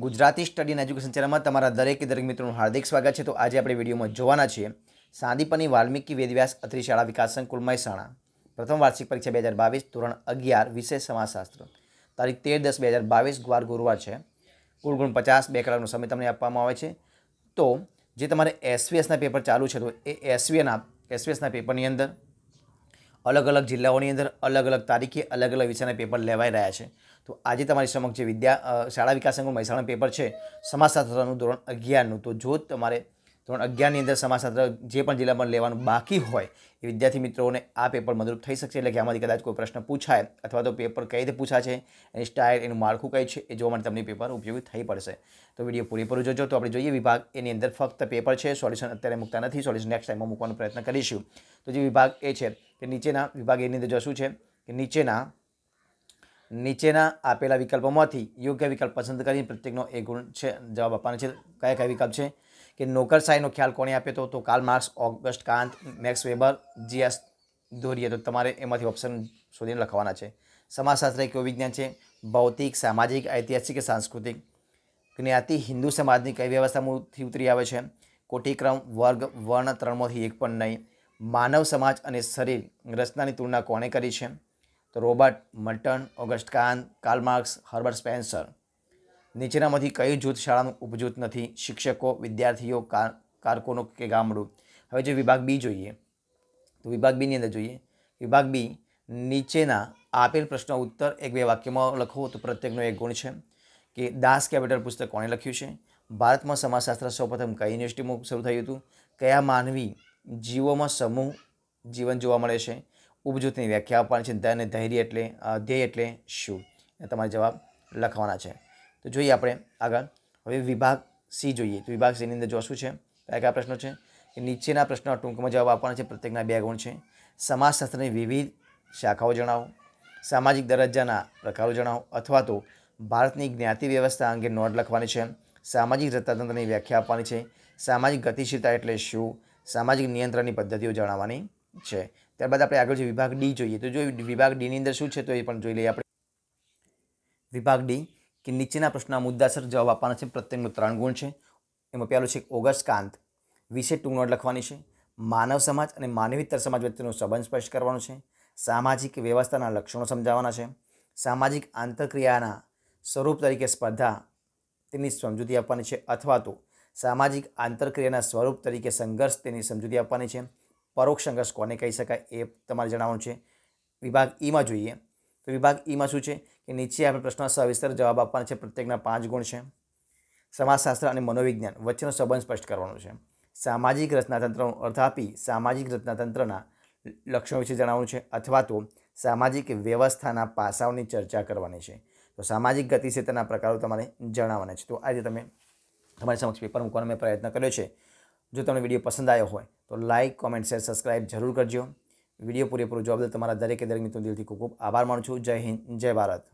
Gujarati study and education ચેનલમાં તમારા દરેકે દરેક મિત્રોનું હાર્દિક સ્વાગત છે તો આજે આપણે વિડીયોમાં જોવાના છીએ સાંદીપની વાલ્મીકી વેદવ્યાસ અત્રી શાળા વિકાસ સંકુલ મહેસાણા પ્રથમ વાર્ષિક પરીક્ષા બે હજાર બાવીસ ધોરણ અગિયાર વિશેષ સમાજશાસ્ત્ર તારીખ તેર દસ બે હજાર બાવીસ ગુવાર ગુરુવાર છે કુલ ગુણ પચાસ બે કલાકનો સમય તમને આપવામાં આવે છે તો જે તમારે એસવીએસના પેપર ચાલુ છે તો એ એસવીએના એસવીએસના પેપરની અંદર અલગ અલગ જિલ્લાઓની અંદર અલગ અલગ તારીખે અલગ અલગ વિષયના પેપર લેવાઈ રહ્યા છે તો આજે તમારી સમક્ષ જે વિદ્યા શાળા વિકાસ સંકુલ મહેસાણા પેપર છે સમાજશાસ્ત્રનું ધોરણ અગિયારનું તો જો તમારે ધોરણ અગિયારની અંદર સમાજશાસ્ત્ર જે પણ જિલ્લામાં લેવાનું બાકી હોય એ વિદ્યાર્થી મિત્રોને આ પેપર મદદરૂપ થઈ શકશે એટલે કે આમાંથી કદાચ કોઈ પ્રશ્ન પૂછાય અથવા તો પેપર કઈ રીતે પૂછા છે એની સ્ટાઇલ એનું માળખું કઈ છે એ જોવા માટે તમને પેપર ઉપયોગી થઈ પડશે તો વિડીયો પૂરેપૂરો જોજો તો આપણે જોઈએ વિભાગ એની અંદર ફક્ત પેપર છે સોલ્યુશન અત્યારે મૂકતા નથી સોલ્યુશન નેક્સ્ટ ટાઈમમાં મૂકવાનો પ્રયત્ન કરીશું તો જે વિભાગ એ છે કે નીચેના વિભાગ એની અંદર જોશું છે કે નીચેના નીચેના આપેલા વિકલ્પોમાંથી યોગ્ય વિકલ્પ પસંદ કરીને પ્રત્યેકનો એ ગુણ છે જવાબ આપવાનો છે કયા કયા વિકલ્પ છે કે નોકરશાહીનો ખ્યાલ કોણે આપ્યો હતો તો Karl Marx Auguste Comte Max Weber G S દોરીએ તો તમારે એમાંથી ઓપ્શન શોધીને લખવાના છે સમાજશાસ્ત્ર એક વિજ્ઞાન છે ભૌતિક સામાજિક ઐતિહાસિક કે સાંસ્કૃતિક જ્ઞાતિ હિન્દુ સમાજની કઈ વ્યવસ્થામાંથી ઉતરી આવે છે કોટિક્રમ વર્ગ વર્ણ ત્રણમાંથી એક પણ નહીં માનવ સમાજ અને શરીર રચનાની તુલના કોણે કરી છે તો Robert Merton Auguste Comte Karl Marx Herbert Spencer નીચેનામાંથી કયું જૂથ શાળાનું ઉપજૂથ નથી શિક્ષકો વિદ્યાર્થીઓ કારકોનો કે ગામડું હવે જે વિભાગ બી જોઈએ તો વિભાગ બીની અંદર જોઈએ વિભાગ બી નીચેના આપેલ પ્રશ્નો ઉત્તર એક બે વાક્યમાં લખો તો પ્રત્યેકનો એક ગુણ છે કે દાસ કેપિટલ પુસ્તક કોણે લખ્યું છે ભારતમાં સમાજશાસ્ત્ર સૌપ્રથમ કઈ યુનિવર્સિટીમાં શરૂ થયું હતું કયા માનવી જીવોમાં સમૂહ જીવન જોવા મળે છે ઉપજૂથની વ્યાખ્યા આપવાની છે ધન ધૈર્ય એટલે ધ્યેય એટલે શું તમારે જવાબ લખવાના છે તો જોઈએ આપણે આગળ હવે વિભાગ સી જોઈએ તો વિભાગ સીની અંદર જો શું છે કયા કયા પ્રશ્નો છે કે નીચેના પ્રશ્નો ટૂંકમાં જવાબ આપવાના છે પ્રત્યેકના બે ગુણ છે સમાજશાસ્ત્રની વિવિધ શાખાઓ જણાવો સામાજિક દરજ્જાના પ્રકારો જણાવો અથવા તો ભારતની જ્ઞાતિ વ્યવસ્થા અંગે નોંધ લખવાની છે સામાજિક રત્તાતંત્રની વ્યાખ્યા આપવાની છે સામાજિક ગતિશીલતા એટલે શું સામાજિક નિયંત્રણની પદ્ધતિઓ જણાવવાની છે ત્યારબાદ આપણે આગળ જે વિભાગ ડી જોઈએ તો જો વિભાગ ડીની અંદર શું છે તો એ પણ જોઈ લઈએ આપણે વિભાગ ડી કે નીચેના પ્રશ્નના મુદ્દાસર જવાબ આપવાના છે પ્રત્યેકનો ત્રણ ગુણ છે એમાં પહેલું છે ઓગસ્ટ કાંત વિશે ટૂંક નોટ લખવાની છે માનવ સમાજ અને માનવીતર સમાજ વચ્ચેનો સંબંધ સ્પષ્ટ કરવાનો છે સામાજિક વ્યવસ્થાના લક્ષણો સમજાવવાના છે સામાજિક આંતરક્રિયાના સ્વરૂપ તરીકે સ્પર્ધા તેની સમજૂતી આપવાની છે અથવા તો સામાજિક આંતરક્રિયાના સ્વરૂપ તરીકે સંઘર્ષ તેની સમજૂતી આપવાની છે પરોક્ષ સંઘર્ષ કોને કહી શકાય એ તમારે જણાવવાનું છે વિભાગ ઈમાં જોઈએ તો વિભાગ ઈમાં શું છે કે નીચે આપણે પ્રશ્નો સવિસ્તર જવાબ આપવાના છે પ્રત્યેકના પાંચ ગુણ છે સમાજશાસ્ત્ર અને મનોવિજ્ઞાન વચ્ચેનો સંબંધ સ્પષ્ટ કરવાનો છે સામાજિક રચનાતંત્રનો અર્થ આપી સામાજિક રચનાતંત્રના લક્ષણો વિશે જણાવવાનું છે અથવા તો સામાજિક વ્યવસ્થાના પાસાઓની ચર્ચા કરવાની છે તો સામાજિક ગતિશીલતાના પ્રકારો તમારે જણાવવાના છે તો આજે તમે તમારી સમક્ષ પેપર મૂકવાનો મેં પ્રયત્ન કર્યો છે જો તમને વિડીયો પસંદ આવ્યો હોય તો લાઇક કોમેન્ટ શેર સબસ્ક્રાઇબ જરૂર કરજો વિડીયો પૂરેપૂરો જવાબ દે તમારા દરેકે દરેક મિત્રો દિલથી ખૂબ ખૂબ આભાર માનું છું જય હિન્દ જય ભારત